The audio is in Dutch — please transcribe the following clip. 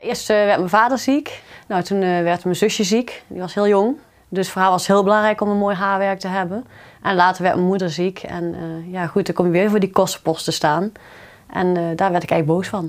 Eerst eh, werd mijn vader ziek. Nou, toen eh, werd mijn zusje ziek. Die was heel jong. Dus voor haar was het heel belangrijk om een mooi haarwerk te hebben. En later werd mijn moeder ziek. En eh, ja, goed, dan kom je weer voor die kostenpost te staan. En daar werd ik eigenlijk boos van.